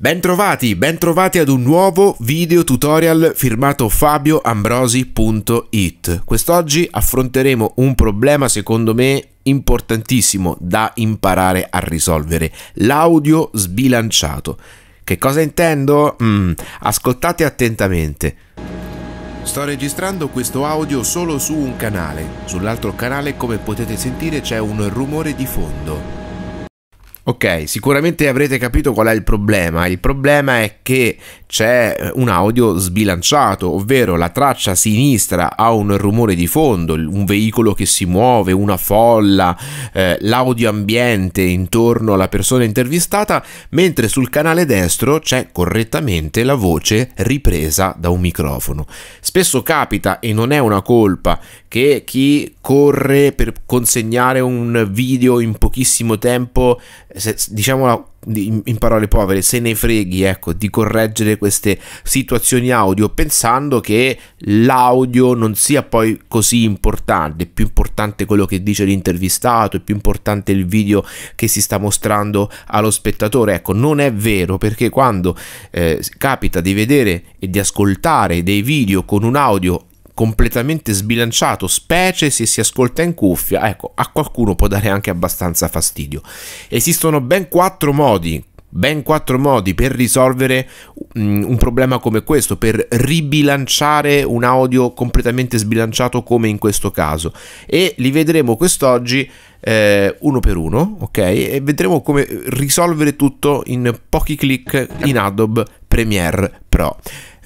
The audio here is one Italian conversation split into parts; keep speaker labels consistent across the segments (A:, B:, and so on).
A: Bentrovati, bentrovati ad un nuovo video tutorial firmato fabioambrosi.it. Quest'oggi affronteremo un problema secondo me importantissimo da imparare a risolvere, l'audio sbilanciato. Che cosa intendo? Mm, ascoltate attentamente. Sto registrando questo audio solo su un canale, sull'altro canale come potete sentire c'è un rumore di fondo. Ok, sicuramente avrete capito qual è il problema. Il problema è che c'è un audio sbilanciato, ovvero la traccia sinistra ha un rumore di fondo, un veicolo che si muove, una folla, eh, l'audio ambiente intorno alla persona intervistata, mentre sul canale destro c'è correttamente la voce ripresa da un microfono. Spesso capita, e non è una colpa, che chi corre per consegnare un video in pochissimo tempo, se, diciamo in, parole povere, se ne freghi ecco, di correggere queste situazioni audio pensando che l'audio non sia poi così importante, è più importante quello che dice l'intervistato, è più importante il video che si sta mostrando allo spettatore. Ecco, non è vero perché quando eh, capita di vedere e di ascoltare dei video con un audio completamente sbilanciato, specie se si ascolta in cuffia, ecco, a qualcuno può dare anche abbastanza fastidio. Esistono ben quattro modi ben quattro modi per risolvere mm, un problema come questo, per ribilanciare un audio completamente sbilanciato come in questo caso. E li vedremo quest'oggi eh, uno per uno, ok? E vedremo come risolvere tutto in pochi clic in Adobe Premiere Pro.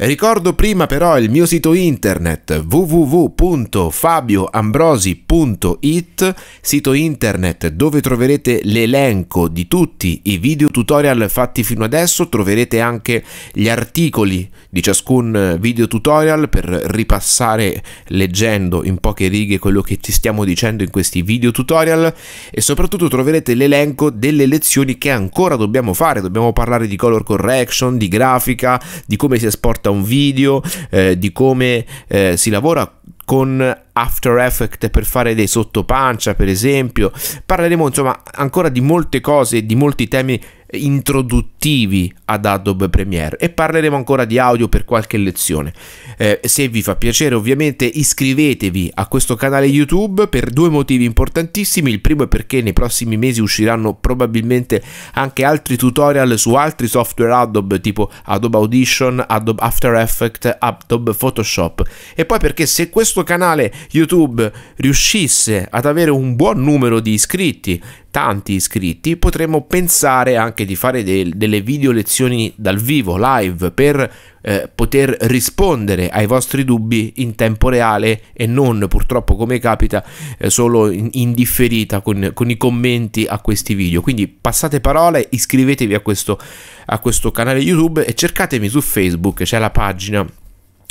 A: Ricordo prima però il mio sito internet www.fabioambrosi.it, sito internet dove troverete l'elenco di tutti i video tutorial fatti fino adesso, troverete anche gli articoli di ciascun video tutorial per ripassare leggendo in poche righe quello che ti stiamo dicendo in questi video tutorial e soprattutto troverete l'elenco delle lezioni che ancora dobbiamo fare, dobbiamo parlare di color correction, di grafica, di come si esporta un video eh, di come eh, si lavora con After Effects per fare dei sottopancia, per esempio. Parleremo insomma ancora di molte cose, di molti temi introduttivi ad Adobe Premiere e parleremo ancora di audio per qualche lezione. Eh, se vi fa piacere ovviamente iscrivetevi a questo canale YouTube per due motivi importantissimi. Il primo è perché nei prossimi mesi usciranno probabilmente anche altri tutorial su altri software Adobe tipo Adobe Audition, Adobe After Effects, Adobe Photoshop e poi perché se questo canale YouTube riuscisse ad avere un buon numero di iscritti, tanti iscritti, potremmo pensare anche di fare del, delle video lezioni lezioni dal vivo, live, per eh, poter rispondere ai vostri dubbi in tempo reale e non purtroppo come capita eh, solo in, in differita con, con, i commenti a questi video. Quindi passate parole, iscrivetevi a questo, a questo canale YouTube e cercatemi su Facebook, c'è la pagina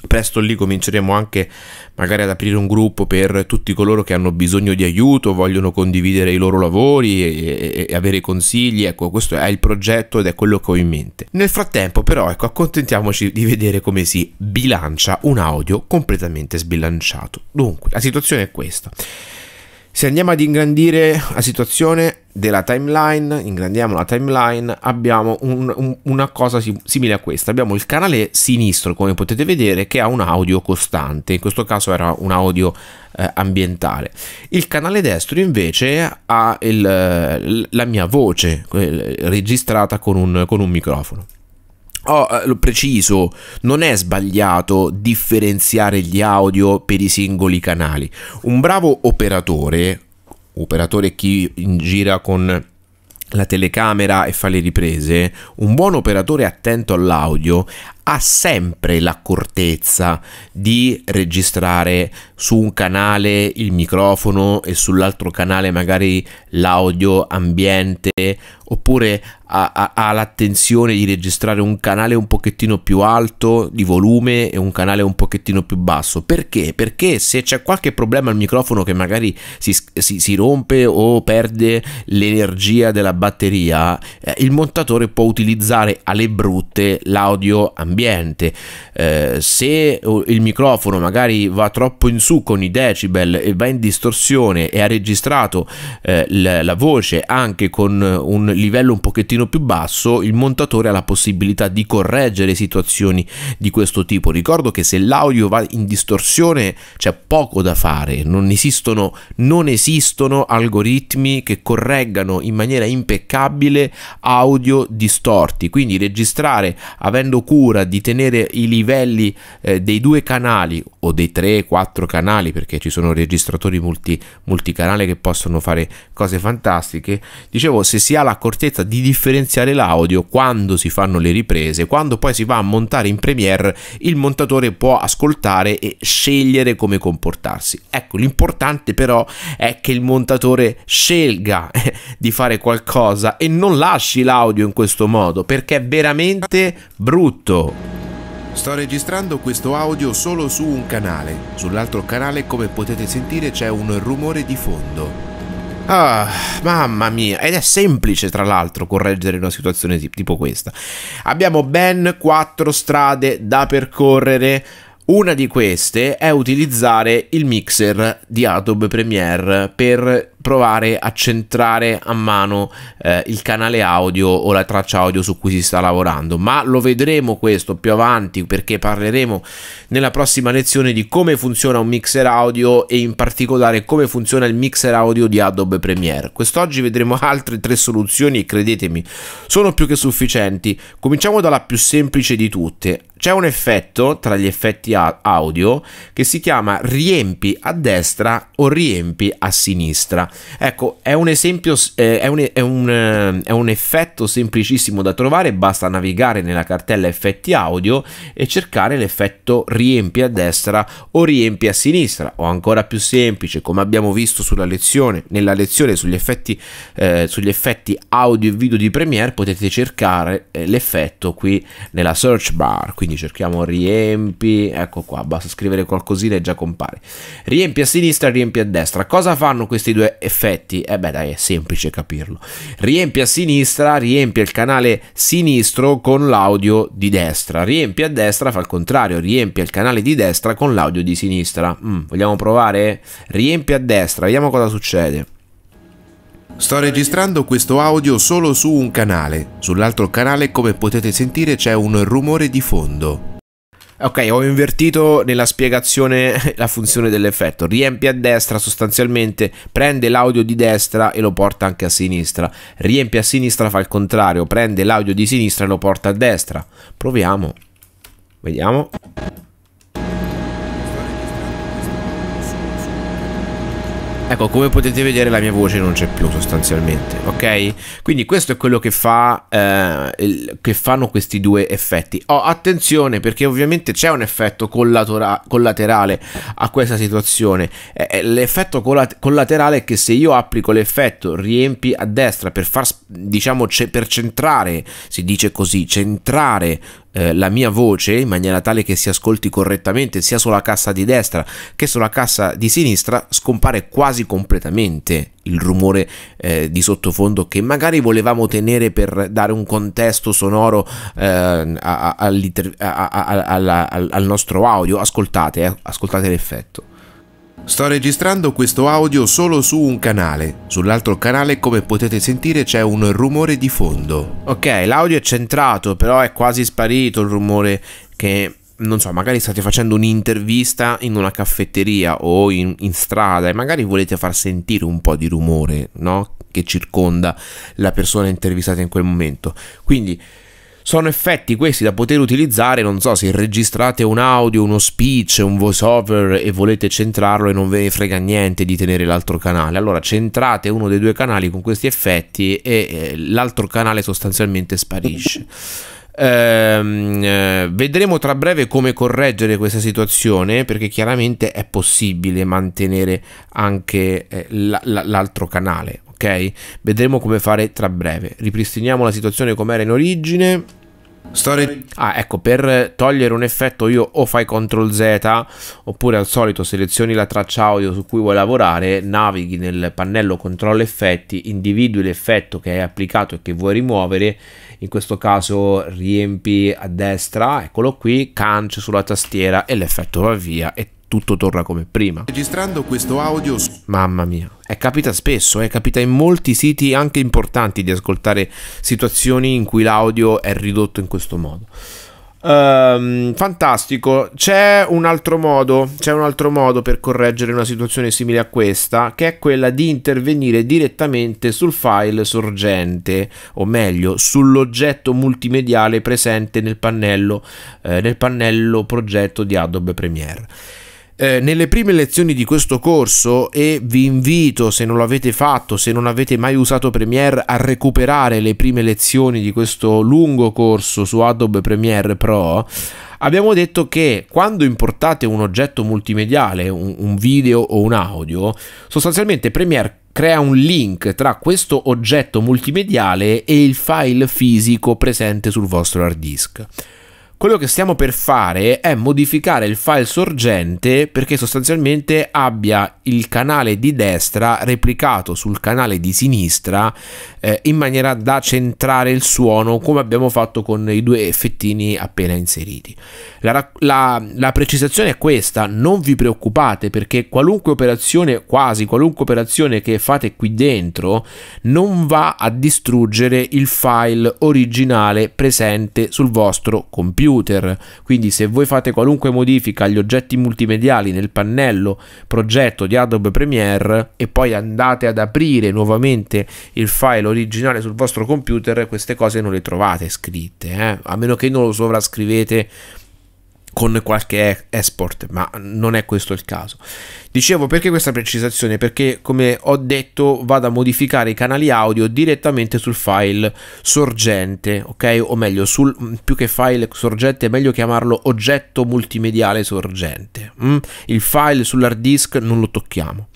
A: Presto lì cominceremo anche magari ad aprire un gruppo per tutti coloro che hanno bisogno di aiuto, vogliono condividere i loro lavori e, e, avere consigli. Ecco, questo è il progetto ed è quello che ho in mente. Nel frattempo, però, ecco, accontentiamoci di vedere come si bilancia un audio completamente sbilanciato. Dunque, la situazione è questa. Se andiamo ad ingrandire la situazione della timeline, ingrandiamo la timeline, abbiamo un, un, una cosa simile a questa. Abbiamo il canale sinistro, come potete vedere, che ha un audio costante, in questo caso era un audio eh, ambientale. Il canale destro invece ha il, la mia voce eh, registrata con un, con un microfono. Oh, eh, preciso, non è sbagliato differenziare gli audio per i singoli canali. Un bravo operatore, operatore chi gira con la telecamera e fa le riprese, un buon operatore attento all'audio ha sempre l'accortezza di registrare su un canale il microfono e sull'altro canale magari l'audio ambiente oppure ha, l'attenzione di registrare un canale un pochettino più alto di volume e un canale un pochettino più basso. Perché? Perché se c'è qualche problema al microfono che magari si, si, si rompe o perde l'energia della batteria, eh, il montatore può utilizzare alle brutte l'audio ambiente ambiente. Eh, se uh, il microfono magari va troppo in su con i decibel e va in distorsione e ha registrato eh, la, la voce anche con uh, un livello un pochettino più basso, il montatore ha la possibilità di correggere situazioni di questo tipo. Ricordo che se l'audio va in distorsione c'è poco da fare, non esistono, non esistono algoritmi che correggano in maniera impeccabile audio distorti, quindi registrare avendo cura allora eh, di tenere i livelli eh, dei due canali o dei 3 quattro canali perché ci sono registratori multi, multicanale che possono fare cose fantastiche dicevo se si ha l'accortezza di differenziare l'audio quando si fanno le riprese quando poi si va a montare in Premiere il montatore può ascoltare e scegliere come comportarsi ecco l'importante però è che il montatore scelga eh, di fare qualcosa e non lasci l'audio in questo modo perché è veramente brutto Sto registrando questo audio solo su un canale, sull'altro canale come potete sentire c'è un rumore di fondo. Ah, mamma mia, ed è semplice tra l'altro correggere una situazione tipo questa. Abbiamo ben quattro strade da percorrere. Una di queste è utilizzare il mixer di Adobe Premiere per provare a centrare a mano eh, il canale audio o la traccia audio su cui si sta lavorando ma lo vedremo questo più avanti perché parleremo nella prossima lezione di come funziona un mixer audio e in particolare come funziona il mixer audio di Adobe Premiere quest'oggi vedremo altre tre soluzioni e credetemi sono più che sufficienti cominciamo dalla più semplice di tutte c'è un effetto tra gli effetti audio che si chiama riempi a destra o riempi a sinistra Ecco, è un esempio, eh, è, un, è, un, eh, è un effetto semplicissimo da trovare, basta navigare nella cartella effetti audio e cercare l'effetto riempi a destra o riempi a sinistra, o ancora più semplice, come abbiamo visto sulla lezione, nella lezione sugli effetti, eh, sugli effetti audio e video di Premiere, potete cercare eh, l'effetto qui nella search bar, quindi cerchiamo riempi, ecco qua, basta scrivere qualcosina e già compare. Riempi a sinistra, riempi a destra. Cosa fanno questi due effetti, e eh beh dai, è semplice capirlo. Riempie a sinistra, riempie il canale sinistro con l'audio di destra, riempie a destra, fa il contrario, riempie il canale di destra con l'audio di sinistra. Mm, vogliamo provare? Riempie a destra, vediamo cosa succede. Sto registrando questo audio solo su un canale, sull'altro canale come potete sentire c'è un rumore di fondo. Ok, ho invertito nella spiegazione la funzione dell'effetto. Riempie a destra sostanzialmente, prende l'audio di destra e lo porta anche a sinistra. Riempie a sinistra fa il contrario, prende l'audio di sinistra e lo porta a destra. Proviamo. Vediamo. Ecco, come potete vedere la mia voce non c'è più sostanzialmente, ok? Quindi questo è quello che, fa, eh, il, che fanno questi due effetti. Oh, attenzione perché ovviamente c'è un effetto collaterale a questa situazione. Eh, l'effetto collaterale è che se io applico l'effetto riempi a destra per far, diciamo, per centrare, si dice così, centrare eh, la mia voce in maniera tale che si ascolti correttamente sia sulla cassa di destra che sulla cassa di sinistra, scompare quasi completamente il rumore eh, di sottofondo che magari volevamo tenere per dare un contesto sonoro eh, a, a, a, al nostro audio. Ascoltate, eh, ascoltate l'effetto. Sto registrando questo audio solo su un canale, sull'altro canale come potete sentire c'è un rumore di fondo. Ok, l'audio è centrato, però è quasi sparito il rumore che non so, magari state facendo un'intervista in una caffetteria o in, in, strada e magari volete far sentire un po' di rumore, no? Che circonda la persona intervistata in quel momento. Quindi sono effetti questi da poter utilizzare, non so, se registrate un audio, uno speech, un voice over e volete centrarlo e non ve ne frega niente di tenere l'altro canale. Allora centrate uno dei due canali con questi effetti e eh, l'altro canale sostanzialmente sparisce. Ehm, eh, vedremo tra breve come correggere questa situazione perché chiaramente è possibile mantenere anche eh, l'altro canale ok vedremo come fare tra breve ripristiniamo la situazione com'era in origine Story. Ah, ecco, per togliere un effetto io o fai CTRL Z oppure al solito selezioni la traccia audio su cui vuoi lavorare, navighi nel pannello controllo effetti, individui l'effetto che hai applicato e che vuoi rimuovere, in questo caso riempi a destra, eccolo qui, cancio sulla tastiera e l'effetto va via e tutto torna come prima. Registrando questo audio. Mamma mia. E capita spesso, eh, capita in molti siti anche importanti di ascoltare situazioni in cui l'audio è ridotto in questo modo. Um, fantastico. C'è un altro modo, c'è un altro modo per correggere una situazione simile a questa, che è quella di intervenire direttamente sul file sorgente, o meglio, sull'oggetto multimediale presente nel pannello, eh, nel pannello progetto di Adobe Premiere eh, nelle prime lezioni di questo corso e vi invito se non l'avete fatto, se non avete mai usato Premiere a recuperare le prime lezioni di questo lungo corso su Adobe Premiere Pro, abbiamo detto che quando importate un oggetto multimediale, un, un video o un audio, sostanzialmente Premiere crea un link tra questo oggetto multimediale e il file fisico presente sul vostro hard disk. Quello che stiamo per fare è modificare il file sorgente perché sostanzialmente abbia il canale di destra replicato sul canale di sinistra eh, in maniera da centrare il suono come abbiamo fatto con i due effettini appena inseriti. La, la, la precisazione è questa, non vi preoccupate perché qualunque operazione, quasi qualunque operazione che fate qui dentro non va a distruggere il file originale presente sul vostro computer computer, quindi se voi fate qualunque modifica agli oggetti multimediali nel pannello progetto di Adobe Premiere e poi andate ad aprire nuovamente il file originale sul vostro computer, queste cose non le trovate scritte, eh? a meno che non lo sovrascrivete con qualche export, ma non è questo il caso. Dicevo perché questa precisazione? Perché come ho detto vado a modificare i canali audio direttamente sul file sorgente, ok? O meglio, sul, più che file sorgente è meglio chiamarlo oggetto multimediale sorgente. Mm? Il file sull'hard disk non lo tocchiamo.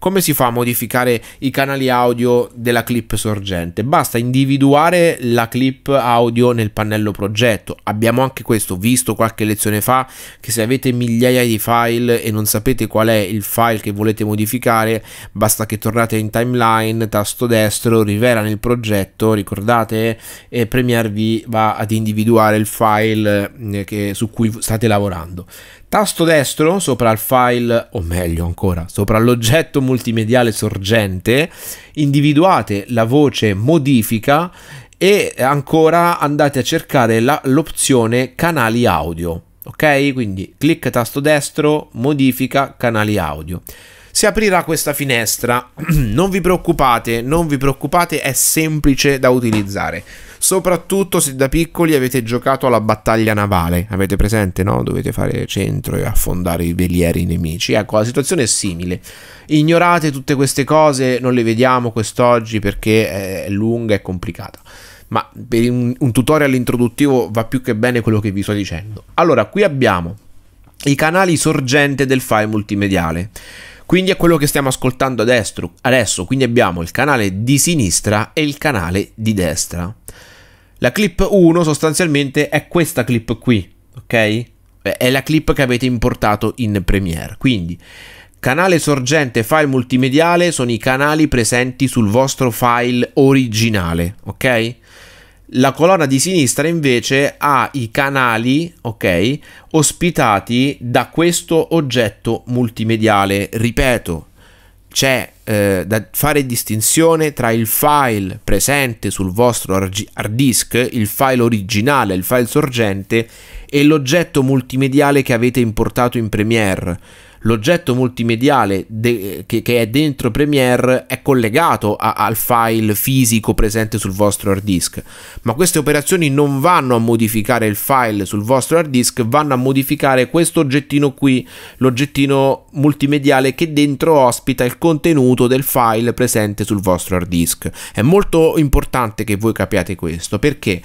A: Come si fa a modificare i canali audio della clip sorgente? Basta individuare la clip audio nel pannello progetto. Abbiamo anche questo visto qualche lezione fa che se avete migliaia di file e non sapete qual è il file che volete modificare, basta che tornate in timeline, tasto destro, rivela nel progetto, ricordate, e Premiere vi va ad individuare il file eh, che, su cui state lavorando. Tasto destro sopra il file, o meglio ancora, sopra l'oggetto multimediale sorgente, individuate la voce modifica e ancora andate a cercare l'opzione canali audio. Ok? Quindi clic tasto destro, modifica canali audio si aprirà questa finestra. non vi preoccupate, non vi preoccupate, è semplice da utilizzare. Soprattutto se da piccoli avete giocato alla battaglia navale, avete presente, no? Dovete fare centro e affondare i velieri nemici. Ecco, la situazione è simile. Ignorate tutte queste cose, non le vediamo quest'oggi perché è lunga e complicata ma per un, un, tutorial introduttivo va più che bene quello che vi sto dicendo. Allora, qui abbiamo i canali sorgente del file multimediale. Quindi è quello che stiamo ascoltando destro, adesso, quindi abbiamo il canale di sinistra e il canale di destra. La clip 1 sostanzialmente è questa clip qui, ok? È la clip che avete importato in Premiere, quindi Canale sorgente file multimediale sono i canali presenti sul vostro file originale, ok? La colonna di sinistra invece ha i canali, ok, ospitati da questo oggetto multimediale. Ripeto, c'è eh, da fare distinzione tra il file presente sul vostro hard disk, il file originale, il file sorgente e l'oggetto multimediale che avete importato in Premiere l'oggetto multimediale de- che-, che-, è dentro Premiere è collegato a- al file fisico presente sul vostro hard disk, ma queste operazioni non vanno a modificare il file sul vostro hard disk, vanno a modificare questo oggettino qui, l'oggettino multimediale che dentro ospita il contenuto del file presente sul vostro hard disk. È molto importante che voi capiate questo perché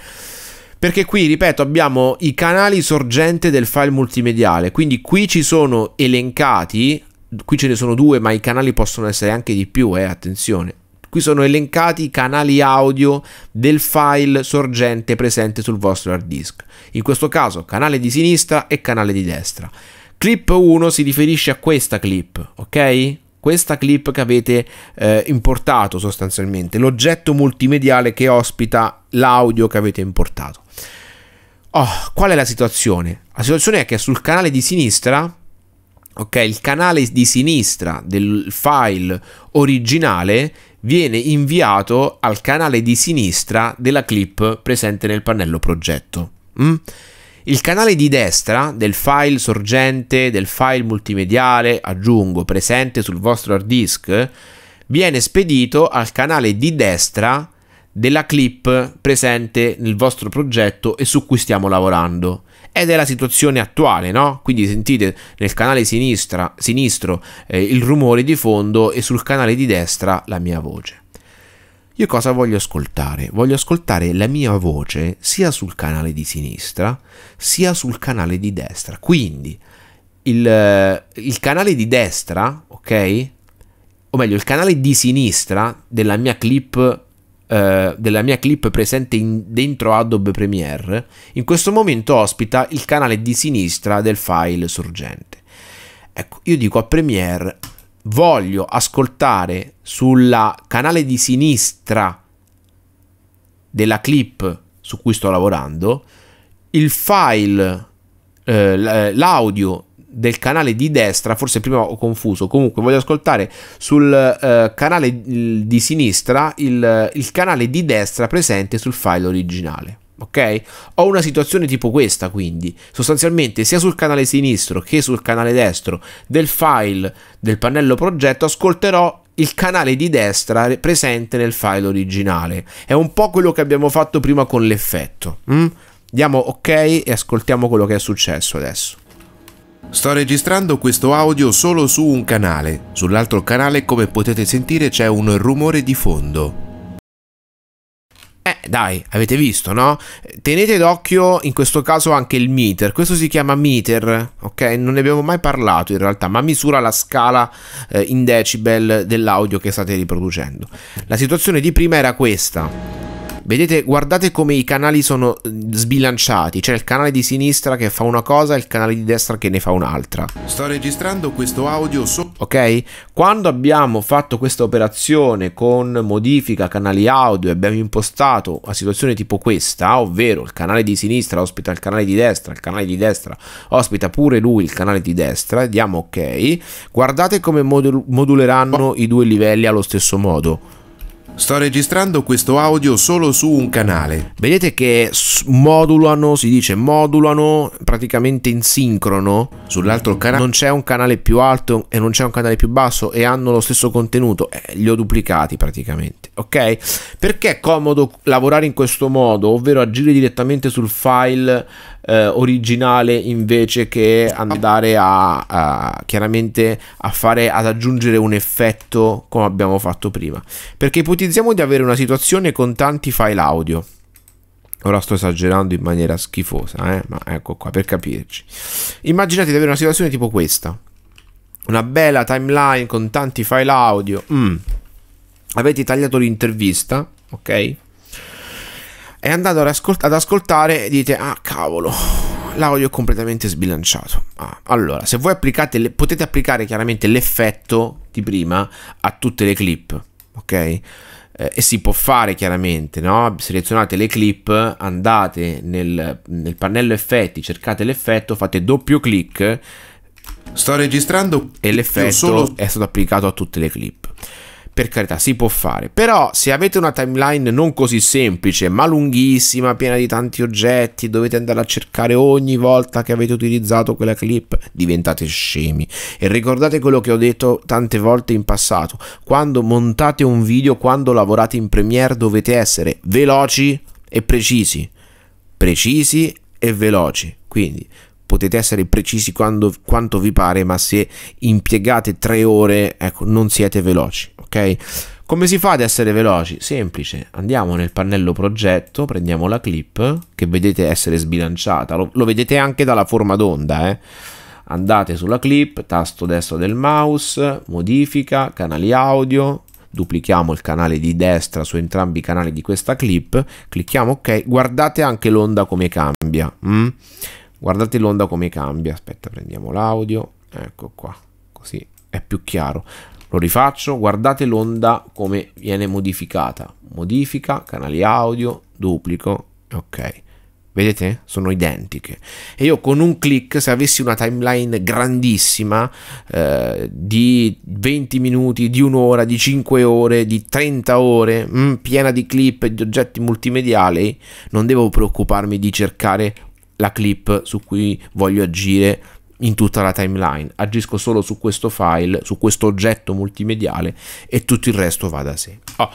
A: perché qui, ripeto, abbiamo i canali sorgente del file multimediale, quindi qui ci sono elencati, qui ce ne sono due, ma i canali possono essere anche di più, eh, attenzione. Qui sono elencati i canali audio del file sorgente presente sul vostro hard disk. In questo caso canale di sinistra e canale di destra. Clip 1 si riferisce a questa clip, ok? questa clip che avete eh, importato sostanzialmente, l'oggetto multimediale che ospita l'audio che avete importato. Oh, qual è la situazione? La situazione è che sul canale di sinistra, ok, il canale di sinistra del file originale viene inviato al canale di sinistra della clip presente nel pannello progetto. Mm? Il canale di destra del file sorgente, del file multimediale, aggiungo, presente sul vostro hard disk, viene spedito al canale di destra della clip presente nel vostro progetto e su cui stiamo lavorando. Ed è la situazione attuale, no? Quindi sentite nel canale sinistra, sinistro eh, il rumore di fondo e sul canale di destra la mia voce. Io cosa voglio ascoltare? Voglio ascoltare la mia voce sia sul canale di sinistra sia sul canale di destra. Quindi il, eh, il canale di destra, ok? O meglio, il canale di sinistra della mia clip Uh, della mia clip presente in, dentro Adobe Premiere, in questo momento ospita il canale di sinistra del file sorgente. Ecco, io dico a Premiere voglio ascoltare sul canale di sinistra della clip su cui sto lavorando il file, eh, l'audio del canale di destra, forse prima ho confuso, comunque voglio ascoltare sul eh, canale di sinistra il, il canale di destra presente sul file originale ok? Ho una situazione tipo questa, quindi sostanzialmente sia sul canale sinistro che sul canale destro del file del pannello progetto ascolterò il canale di destra presente nel file originale. È un po' quello che abbiamo fatto prima con l'effetto. Mm? Diamo ok e ascoltiamo quello che è successo adesso. Sto registrando questo audio solo su un canale, sull'altro canale come potete sentire c'è un rumore di fondo. Eh dai, avete visto, no? Tenete d'occhio in questo caso anche il meter, questo si chiama meter, ok? Non ne abbiamo mai parlato in realtà, ma misura la scala eh, in decibel dell'audio che state riproducendo. La situazione di prima era questa. Vedete, guardate come i canali sono mm, sbilanciati. C'è il canale di sinistra che fa una cosa e il canale di destra che ne fa un'altra. Sto registrando questo audio su... Ok? Quando abbiamo fatto questa operazione con modifica canali audio e abbiamo impostato una situazione tipo questa, ovvero il canale di sinistra ospita il canale di destra, il canale di destra ospita pure lui il canale di destra, diamo ok, guardate come modul moduleranno i due livelli allo stesso modo. Sto registrando questo audio solo su un canale. Vedete che modulano, si dice modulano praticamente in sincrono sull'altro canale. Non c'è un canale più alto e non c'è un canale più basso e hanno lo stesso contenuto. Eh, li ho duplicati praticamente. Ok? Perché è comodo lavorare in questo modo, ovvero agire direttamente sul file eh, originale invece che andare a, a, chiaramente a fare ad aggiungere un effetto come abbiamo fatto prima perché ipotizziamo di avere una situazione con tanti file audio Ora sto esagerando in maniera schifosa, eh? ma ecco qua per capirci. Immaginate di avere una situazione tipo questa: una bella timeline con tanti file audio. Mm. Avete tagliato l'intervista, ok? e andando ad, ascolt ad ascoltare dite ah cavolo l'audio è completamente sbilanciato ah, allora se voi applicate le, potete applicare chiaramente l'effetto di prima a tutte le clip ok eh, e si può fare chiaramente no? selezionate le clip andate nel, nel pannello effetti cercate l'effetto fate doppio clic sto registrando e l'effetto solo... è stato applicato a tutte le clip per carità, si può fare. Però se avete una timeline non così semplice, ma lunghissima, piena di tanti oggetti, dovete andare a cercare ogni volta che avete utilizzato quella clip, diventate scemi. E ricordate quello che ho detto tante volte in passato, quando montate un video, quando lavorate in Premiere dovete essere veloci e precisi. Precisi e veloci. Quindi potete essere precisi quando, quanto vi pare, ma se impiegate tre ore, ecco, non siete veloci ok? Come si fa ad essere veloci? Semplice, andiamo nel pannello progetto, prendiamo la clip che vedete essere sbilanciata, lo, lo vedete anche dalla forma d'onda, eh? andate sulla clip, tasto destro del mouse, modifica, canali audio, duplichiamo il canale di destra su entrambi i canali di questa clip, clicchiamo ok, guardate anche l'onda come cambia, mm? guardate l'onda come cambia, aspetta prendiamo l'audio, ecco qua, così è più chiaro, lo rifaccio, guardate l'onda come viene modificata. Modifica, canali audio, duplico, ok. Vedete? Sono identiche. E io con un click, se avessi una timeline grandissima eh, di 20 minuti, di un'ora, di 5 ore, di 30 ore, mh, mm, piena di clip e di oggetti multimediali, non devo preoccuparmi di cercare la clip su cui voglio agire in tutta la timeline, agisco solo su questo file, su questo oggetto multimediale e tutto il resto va da sé. Oh.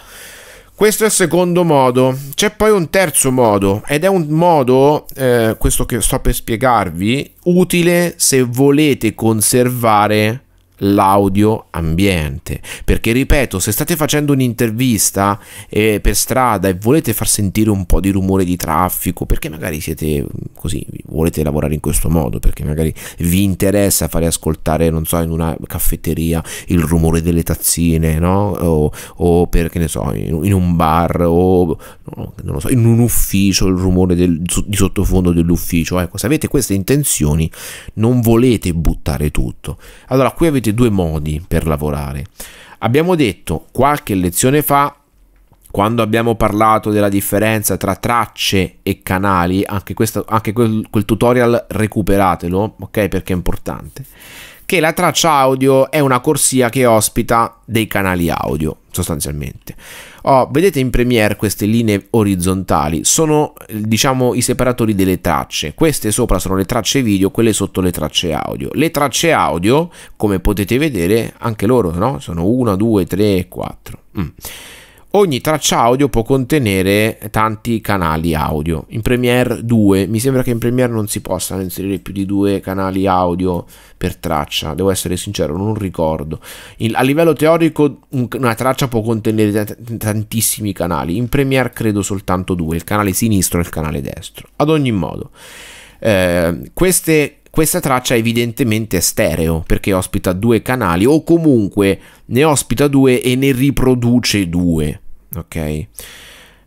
A: Questo è il secondo modo. C'è poi un terzo modo ed è un modo, eh, questo che sto per spiegarvi, utile se volete conservare l'audio ambiente. Perché ripeto, se state facendo un'intervista eh, per strada e volete far sentire un po' di rumore di traffico, perché magari siete mm, così, volete lavorare in questo modo, perché magari vi interessa fare ascoltare, non so, in una caffetteria il rumore delle tazzine, no? O, o perché ne so, in, in un bar o no, so, in un ufficio il rumore del, di sottofondo dell'ufficio. Ecco, se avete queste intenzioni non volete buttare tutto. Allora qui avete solamente due modi per lavorare. Abbiamo detto qualche lezione fa quando abbiamo parlato della differenza tra tracce e canali, anche, questo, anche quel, quel, tutorial recuperatelo, ok? Perché è importante che la traccia audio è una corsia che ospita dei canali audio sostanzialmente. Oh, vedete in Premiere queste linee orizzontali sono diciamo i separatori delle tracce. Queste sopra sono le tracce video, quelle sotto le tracce audio. Le tracce audio, come potete vedere, anche loro no? sono 1, 2, 3, 4. Ogni traccia audio può contenere tanti canali audio. In Premiere 2, mi sembra che in Premiere non si possano inserire più di due canali audio per traccia, devo essere sincero, non ricordo. In, a livello teorico una traccia può contenere t- tantissimi canali, in Premiere credo soltanto due, il canale sinistro e il canale destro. Ad ogni modo, eh, queste questa traccia evidentemente è stereo perché ospita due canali o comunque ne ospita due e ne riproduce due, ok?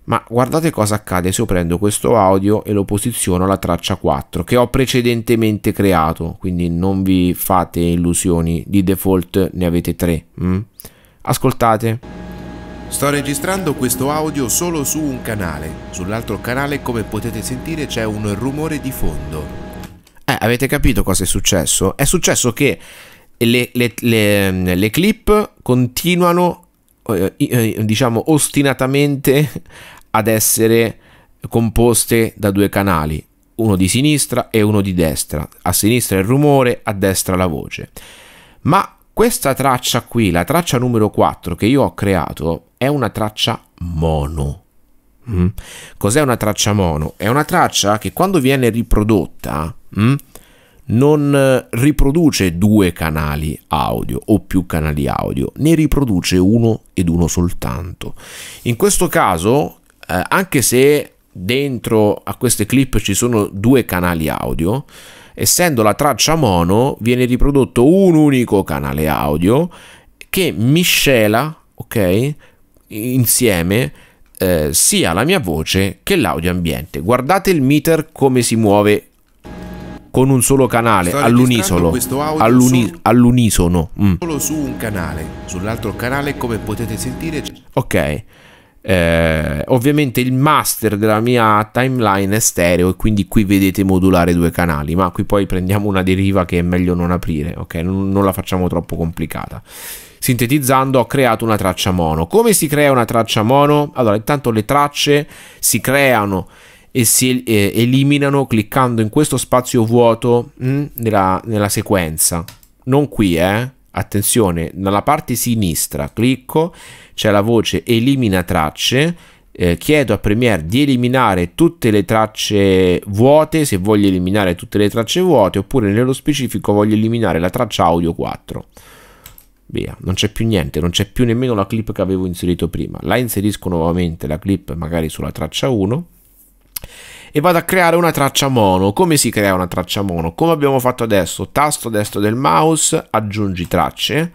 A: Ma guardate cosa accade se io prendo questo audio e lo posiziono alla traccia 4 che ho precedentemente creato, quindi non vi fate illusioni, di default ne avete 3. Mm? Ascoltate. Sto registrando questo audio solo su un canale, sull'altro canale come potete sentire c'è un rumore di fondo. Eh, avete capito cosa è successo? È successo che le, le, le, le clip continuano, eh, eh diciamo, ostinatamente ad essere composte da due canali, uno di sinistra e uno di destra. A sinistra il rumore, a destra la voce. Ma questa traccia qui, la traccia numero 4 che io ho creato, è una traccia mono. Mm. Cos'è una traccia mono? È una traccia che quando viene riprodotta mm, non eh, riproduce due canali audio o più canali audio, ne riproduce uno ed uno soltanto. In questo caso, eh, anche se dentro a queste clip ci sono due canali audio, essendo la traccia mono viene riprodotto un unico canale audio che miscela, ok, insieme eh, sia la mia voce che l'audio ambiente. Guardate il meter come si muove con un solo canale all'unisono all'uni- all'unisono mm. solo su un canale sull'altro canale come potete sentire ok eh, ovviamente il master della mia timeline è stereo e quindi qui vedete modulare due canali ma qui poi prendiamo una deriva che è meglio non aprire ok non, non la facciamo troppo complicata sintetizzando ho creato una traccia mono. Come si crea una traccia mono? Allora, intanto le tracce si creano e si eh, eliminano cliccando in questo spazio vuoto mh, mm, nella, nella sequenza. Non qui, eh? Attenzione, nella parte sinistra clicco, c'è la voce elimina tracce, eh, chiedo a Premiere di eliminare tutte le tracce vuote se voglio eliminare tutte le tracce vuote oppure nello specifico voglio eliminare la traccia audio 4 via, non c'è più niente, non c'è più nemmeno la clip che avevo inserito prima. La inserisco nuovamente la clip magari sulla traccia 1 e vado a creare una traccia mono. Come si crea una traccia mono? Come abbiamo fatto adesso, tasto destro del mouse, aggiungi tracce.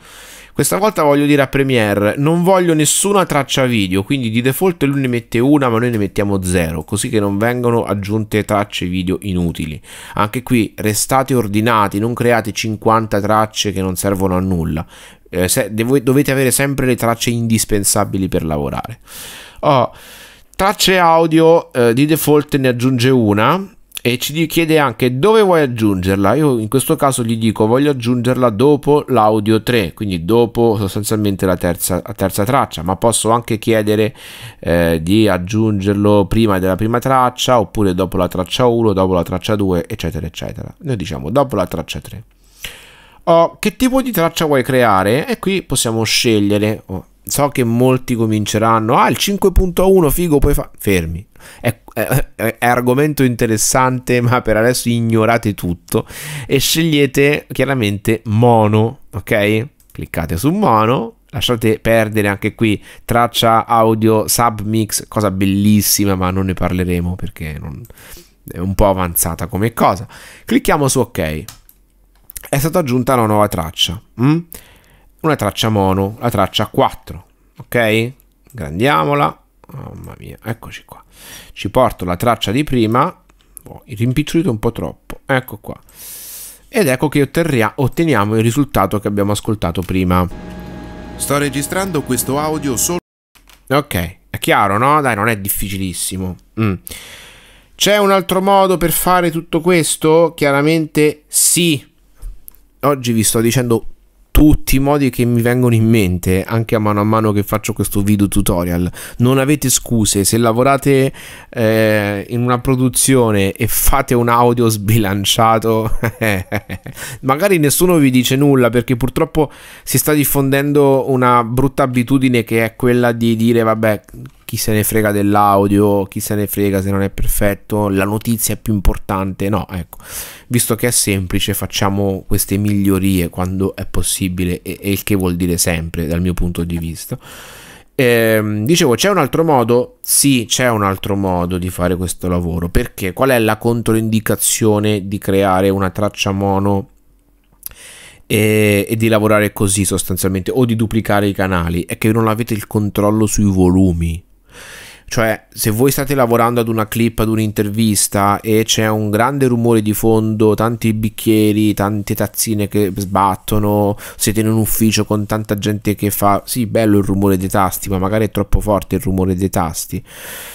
A: Questa volta voglio dire a Premiere, non voglio nessuna traccia video, quindi di default lui ne mette una ma noi ne mettiamo zero, così che non vengono aggiunte tracce video inutili. Anche qui restate ordinati, non create 50 tracce che non servono a nulla. Eh, se, devo, dovete avere sempre le tracce indispensabili per lavorare. Oh, tracce audio eh, di default ne aggiunge una e ci chiede anche dove vuoi aggiungerla. Io in questo caso gli dico voglio aggiungerla dopo l'audio 3, quindi dopo sostanzialmente la terza, la terza traccia, ma posso anche chiedere eh, di aggiungerlo prima della prima traccia oppure dopo la traccia 1, dopo la traccia 2, eccetera, eccetera. Noi diciamo dopo la traccia 3 oh, che tipo di traccia vuoi creare e qui possiamo scegliere oh, so che molti cominceranno ah il 5.1 figo puoi fare fermi è, è, è, argomento interessante ma per adesso ignorate tutto e scegliete chiaramente mono ok cliccate su mono lasciate perdere anche qui traccia audio sub mix cosa bellissima ma non ne parleremo perché non, è un po' avanzata come cosa clicchiamo su ok è stata aggiunta una nuova traccia, mh? Mm? una traccia mono, la traccia 4, ok? Grandiamola, mamma mia, eccoci qua. Ci porto la traccia di prima, oh, rimpicciolito un po' troppo, ecco qua. Ed ecco che otteniamo il risultato che abbiamo ascoltato prima. Sto registrando questo audio solo... Ok, è chiaro, no? Dai, non è difficilissimo. Mm. C'è un altro modo per fare tutto questo? Chiaramente sì, oggi vi sto dicendo tutti i modi che mi vengono in mente anche a mano a mano che faccio questo video tutorial non avete scuse se lavorate eh, in una produzione e fate un audio sbilanciato magari nessuno vi dice nulla perché purtroppo si sta diffondendo una brutta abitudine che è quella di dire vabbè chi se ne frega dell'audio, chi se ne frega se non è perfetto, la notizia è più importante, no, ecco, visto che è semplice facciamo queste migliorie quando è possibile e, e il che vuol dire sempre dal mio punto di vista. Ehm, dicevo, c'è un altro modo? Sì, c'è un altro modo di fare questo lavoro, perché qual è la controindicazione di creare una traccia mono e, e, di lavorare così sostanzialmente o di duplicare i canali è che non avete il controllo sui volumi cioè, se voi state lavorando ad una clip, ad un'intervista e c'è un grande rumore di fondo, tanti bicchieri, tante tazzine che sbattono, siete in un ufficio con tanta gente che fa sì, bello il rumore dei tasti, ma magari è troppo forte il rumore dei tasti.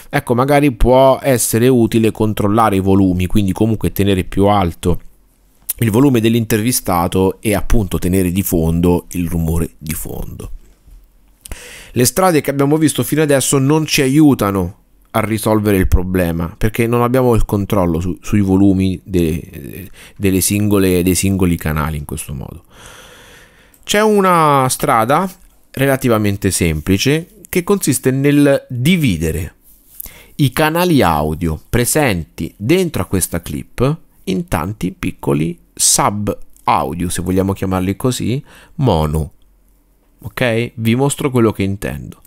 A: Ecco, magari può essere utile controllare i volumi, quindi comunque tenere più alto il volume dell'intervistato e appunto tenere di fondo il rumore di fondo. Le strade che abbiamo visto fino adesso non ci aiutano a risolvere il problema perché non abbiamo il controllo su, sui volumi de, de, singole, dei singoli canali in questo modo. C'è una strada relativamente semplice che consiste nel dividere i canali audio presenti dentro a questa clip in tanti piccoli sub audio, se vogliamo chiamarli così, mono ok? Vi mostro quello che intendo.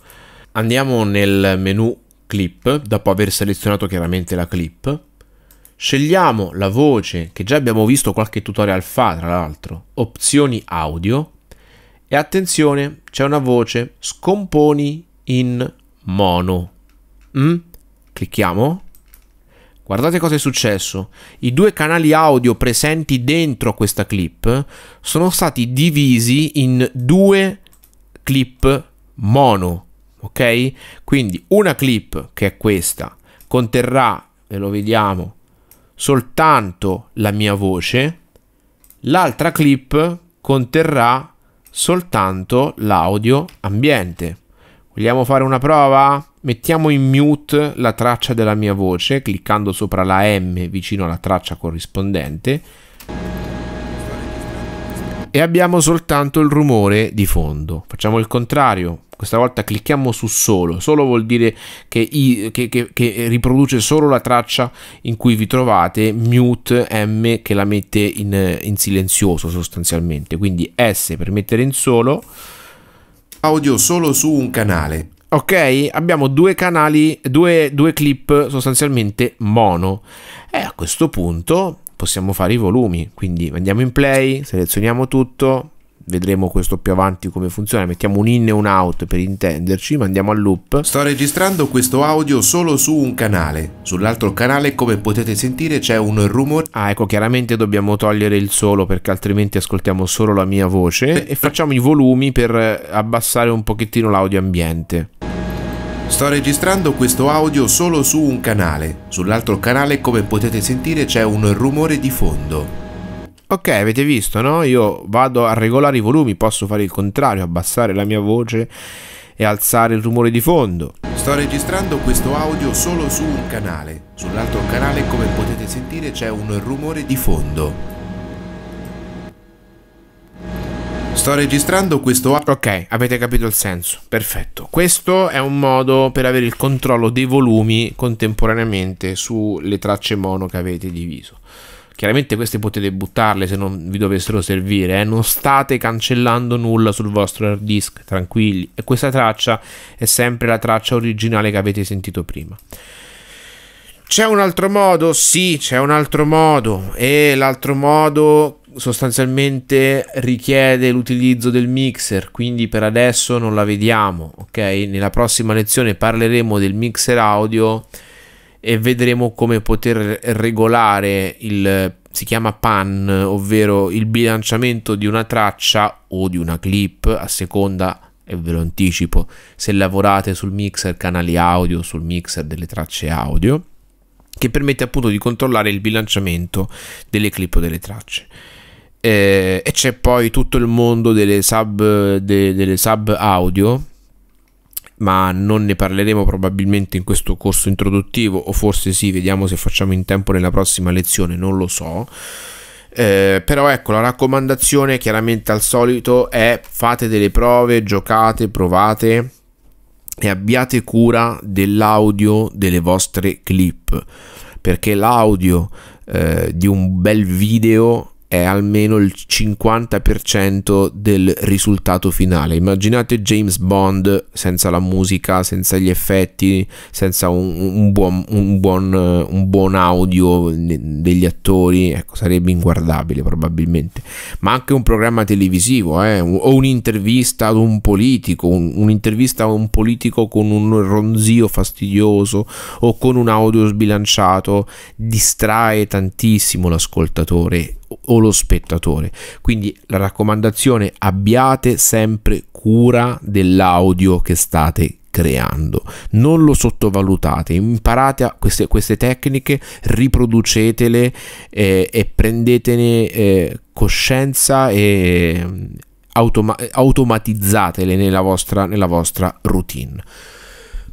A: Andiamo nel menu clip, dopo aver selezionato chiaramente la clip, scegliamo la voce che già abbiamo visto qualche tutorial fa, tra l'altro, opzioni audio, e attenzione, c'è una voce scomponi in mono. Mm? Clicchiamo. Guardate cosa è successo. I due canali audio presenti dentro questa clip sono stati divisi in due canali clip mono, ok? Quindi una clip che è questa conterrà, ve lo vediamo, soltanto la mia voce, l'altra clip conterrà soltanto l'audio ambiente. Vogliamo fare una prova? Mettiamo in mute la traccia della mia voce cliccando sopra la M vicino alla traccia corrispondente e abbiamo soltanto il rumore di fondo. Facciamo il contrario, questa volta clicchiamo su solo, solo vuol dire che, i, che, che, che riproduce solo la traccia in cui vi trovate, mute M che la mette in, in silenzioso sostanzialmente, quindi S per mettere in solo. Audio solo su un canale, Ok, abbiamo due canali, due, due, clip sostanzialmente mono. E a questo punto possiamo fare i volumi. Quindi andiamo in play, selezioniamo tutto, vedremo questo più avanti come funziona mettiamo un in e un out per intenderci mandiamo al loop sto registrando questo audio solo su un canale sull'altro canale come potete sentire c'è un rumore ah ecco chiaramente dobbiamo togliere il solo perché altrimenti ascoltiamo solo la mia voce e facciamo i volumi per abbassare un pochettino l'audio ambiente Sto registrando questo audio solo su un canale, sull'altro canale come potete sentire c'è un rumore di fondo. Ok, avete visto, no? Io vado a regolare i volumi, posso fare il contrario, abbassare la mia voce e alzare il rumore di fondo. Sto registrando questo audio solo su un canale, sull'altro canale come potete sentire c'è un rumore di fondo. Sto registrando questo... Ok, avete capito il senso. Perfetto. Questo è un modo per avere il controllo dei volumi contemporaneamente sulle tracce mono che avete diviso. Chiaramente queste potete buttarle se non vi dovessero servire, eh? non state cancellando nulla sul vostro hard disk, tranquilli. E questa traccia è sempre la traccia originale che avete sentito prima. C'è un altro modo? Sì, c'è un altro modo. E l'altro modo sostanzialmente richiede l'utilizzo del mixer, quindi per adesso non la vediamo, ok? Nella prossima lezione parleremo del mixer audio e vedremo come poter regolare il si chiama pan, ovvero il bilanciamento di una traccia o di una clip a seconda e ve lo anticipo se lavorate sul mixer canali audio, sul mixer delle tracce audio che permette appunto di controllare il bilanciamento delle clip o delle tracce e, eh, e c'è poi tutto il mondo delle sub, de, delle sub audio ma non ne parleremo probabilmente in questo corso introduttivo o forse sì, vediamo se facciamo in tempo nella prossima lezione, non lo so. Eh, però ecco la raccomandazione chiaramente al solito è fate delle prove, giocate, provate e abbiate cura dell'audio delle vostre clip perché l'audio eh, di un bel video è almeno il 50% del risultato finale. Immaginate James Bond senza la musica, senza gli effetti, senza un, un, buon, un, buon, un buon, audio degli attori, ecco, sarebbe inguardabile probabilmente. Ma anche un programma televisivo, eh? o un'intervista ad un politico, un'intervista a un politico con un ronzio fastidioso o con un audio sbilanciato distrae tantissimo l'ascoltatore o lo spettatore. Quindi la raccomandazione abbiate sempre cura dell'audio che state creando. Non lo sottovalutate, imparate queste, queste, tecniche, riproducetele eh, e prendetene eh, coscienza e ehm, automa- automatizzatele nella vostra, nella vostra routine.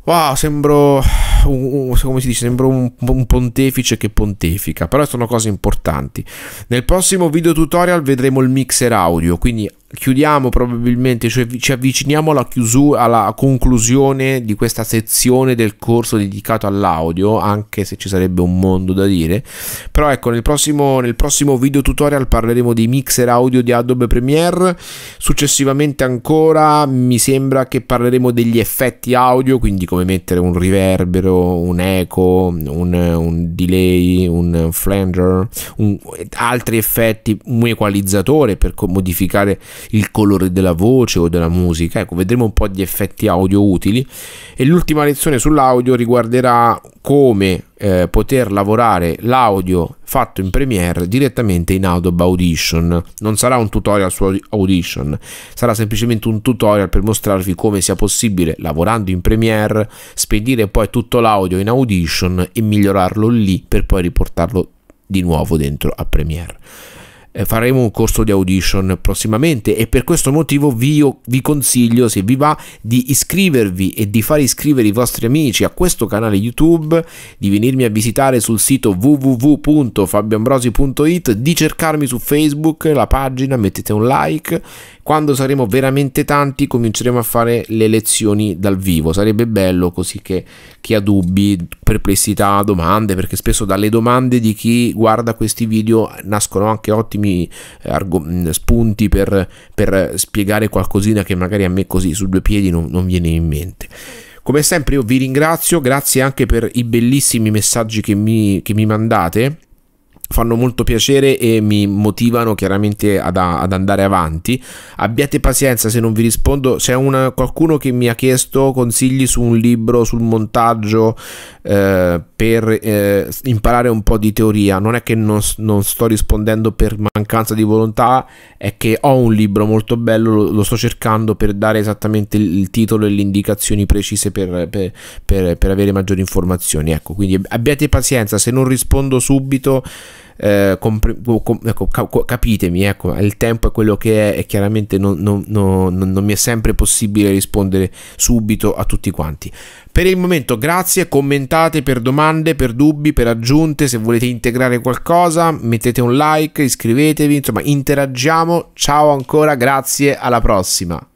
A: Wow, sembro un, come si dice, sembro un, un, pontefice che pontefica, però sono cose importanti. Nel prossimo video tutorial vedremo il mixer audio, quindi chiudiamo probabilmente, cioè ci avviciniamo alla, chiusura, alla conclusione di questa sezione del corso dedicato all'audio, anche se ci sarebbe un mondo da dire. Però ecco, nel prossimo, nel prossimo video tutorial parleremo dei mixer audio di Adobe Premiere, successivamente ancora mi sembra che parleremo degli effetti audio, quindi come mettere un riverbero, un eco, un, un delay, un flanger, un, altri effetti, un equalizzatore per modificare il colore della voce o della musica. Ecco, vedremo un po' gli effetti audio utili. E l'ultima lezione sull'audio riguarderà come eh, poter lavorare l'audio fatto in Premiere direttamente in Adobe Audition. Non sarà un tutorial su Audition, sarà semplicemente un tutorial per mostrarvi come sia possibile, lavorando in Premiere, spedire poi tutto l'audio in Audition e migliorarlo lì per poi riportarlo di nuovo dentro a Premiere. Eh, faremo un corso di audition prossimamente e per questo motivo vi, vi, consiglio se vi va di iscrivervi e di far iscrivere i vostri amici a questo canale youtube di venirmi a visitare sul sito www.fabioambrosi.it di cercarmi su facebook la pagina mettete un like quando saremo veramente tanti cominceremo a fare le lezioni dal vivo, sarebbe bello così che chi ha dubbi, perplessità, domande, perché spesso dalle domande di chi guarda questi video nascono anche ottimi eh, spunti per, per spiegare qualcosina che magari a me così su due piedi non, non viene in mente. Come sempre io vi ringrazio, grazie anche per i bellissimi messaggi che mi, che mi mandate fanno molto piacere e mi motivano chiaramente ad, ad, andare avanti. Abbiate pazienza se non vi rispondo, c'è una, qualcuno che mi ha chiesto consigli su un libro, sul montaggio eh, per eh, imparare un po' di teoria. Non è che non, non, sto rispondendo per mancanza di volontà, è che ho un libro molto bello, lo, lo sto cercando per dare esattamente il, il titolo e le indicazioni precise per, per, per, per avere maggiori informazioni. Ecco, quindi abbiate pazienza se non rispondo subito eh, compre- com- ecco, ca- capitemi, ecco, il tempo è quello che è e chiaramente non, non, non, non, mi è sempre possibile rispondere subito a tutti quanti. Per il momento grazie, commentate per domande, per dubbi, per aggiunte, se volete integrare qualcosa mettete un like, iscrivetevi, insomma interagiamo, ciao ancora, grazie, alla prossima.